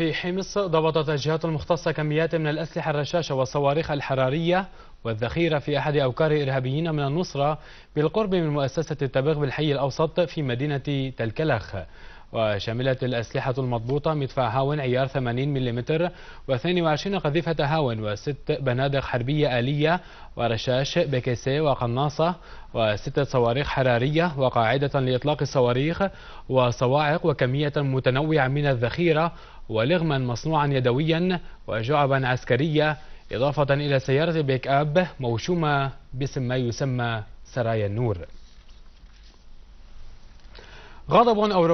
في حمص ضبطت الجهات المختصة كميات من الأسلحة الرشاشة والصواريخ الحرارية والذخيرة في أحد أوكار إرهابيين من النصرة بالقرب من مؤسسة التبغ بالحي الأوسط في مدينة تلكلخ وشملت الأسلحة المضبوطة مدفع هاون عيار 80 ملم و22 قذيفة هاون وست بنادق حربية آلية ورشاش بكيسي وقناصة وستة صواريخ حرارية وقاعدة لإطلاق الصواريخ وصواعق وكمية متنوعة من الذخيرة ولغما مصنوعا يدويا وجعبا عسكرية إضافة إلى سيارة بيك أب موشومة باسم ما يسمى سرايا النور غضب أوروبي